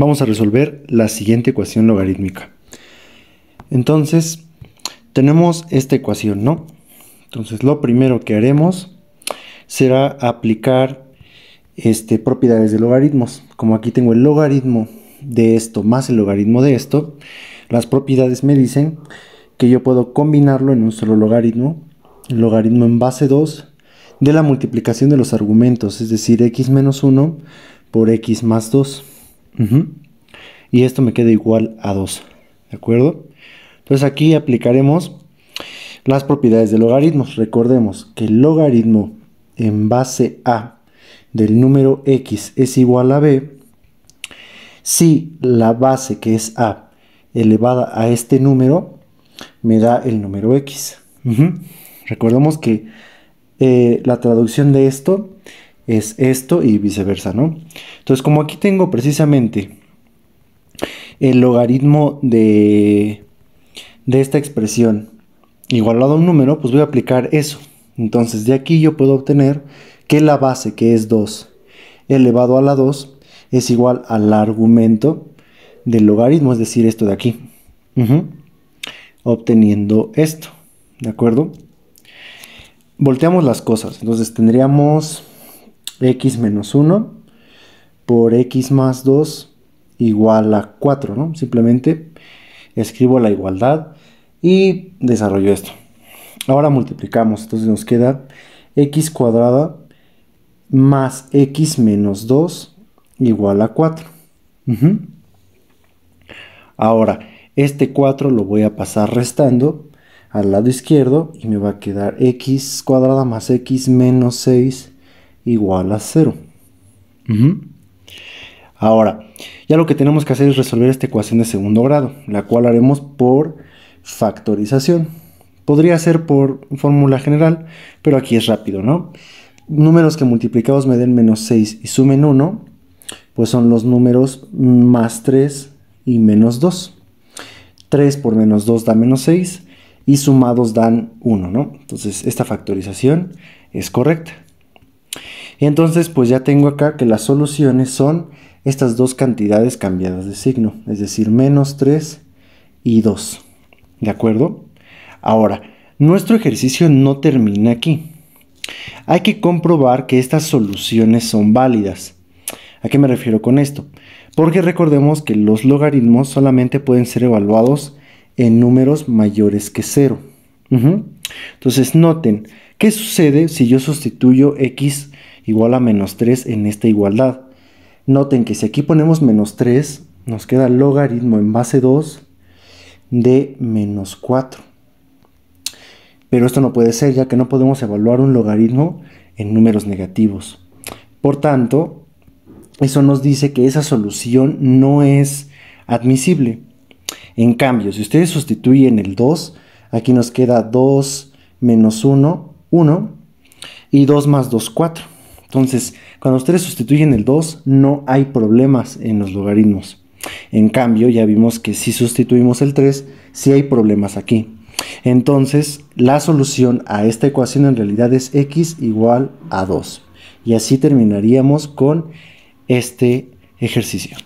vamos a resolver la siguiente ecuación logarítmica. Entonces, tenemos esta ecuación, ¿no? Entonces, lo primero que haremos será aplicar este, propiedades de logaritmos. Como aquí tengo el logaritmo de esto más el logaritmo de esto, las propiedades me dicen que yo puedo combinarlo en un solo logaritmo, el logaritmo en base 2 de la multiplicación de los argumentos, es decir, x menos 1 por x más 2. Y esto me queda igual a 2. ¿De acuerdo? Entonces aquí aplicaremos las propiedades de logaritmos. Recordemos que el logaritmo en base a del número x es igual a b si la base que es a elevada a este número me da el número x. Recordemos que eh, la traducción de esto es esto y viceversa, ¿no? Entonces, como aquí tengo precisamente el logaritmo de, de esta expresión igualado a un número, pues voy a aplicar eso. Entonces, de aquí yo puedo obtener que la base, que es 2 elevado a la 2, es igual al argumento del logaritmo, es decir, esto de aquí. Obteniendo esto, ¿de acuerdo? Volteamos las cosas, entonces tendríamos x menos 1 por x más 2 igual a 4, ¿no? Simplemente escribo la igualdad y desarrollo esto. Ahora multiplicamos, entonces nos queda x cuadrada más x menos 2 igual a 4. Ahora, este 4 lo voy a pasar restando al lado izquierdo y me va a quedar x cuadrada más x menos 6 igual a 0. Ahora, ya lo que tenemos que hacer es resolver esta ecuación de segundo grado, la cual haremos por factorización. Podría ser por fórmula general, pero aquí es rápido, ¿no? Números que multiplicados me den menos 6 y sumen 1, pues son los números más 3 y menos 2. 3 por menos 2 da menos 6 y sumados dan 1, ¿no? Entonces esta factorización es correcta. Y entonces pues ya tengo acá que las soluciones son estas dos cantidades cambiadas de signo, es decir, menos 3 y 2. ¿De acuerdo? Ahora, nuestro ejercicio no termina aquí. Hay que comprobar que estas soluciones son válidas. ¿A qué me refiero con esto? Porque recordemos que los logaritmos solamente pueden ser evaluados en números mayores que 0. Entonces noten, ¿qué sucede si yo sustituyo x igual a menos 3 en esta igualdad. Noten que si aquí ponemos menos 3, nos queda el logaritmo en base 2 de menos 4. Pero esto no puede ser, ya que no podemos evaluar un logaritmo en números negativos. Por tanto, eso nos dice que esa solución no es admisible. En cambio, si ustedes sustituyen el 2, aquí nos queda 2 menos 1, 1, y 2 más 2, 4. Entonces, cuando ustedes sustituyen el 2, no hay problemas en los logaritmos. En cambio, ya vimos que si sustituimos el 3, sí hay problemas aquí. Entonces, la solución a esta ecuación en realidad es x igual a 2. Y así terminaríamos con este ejercicio.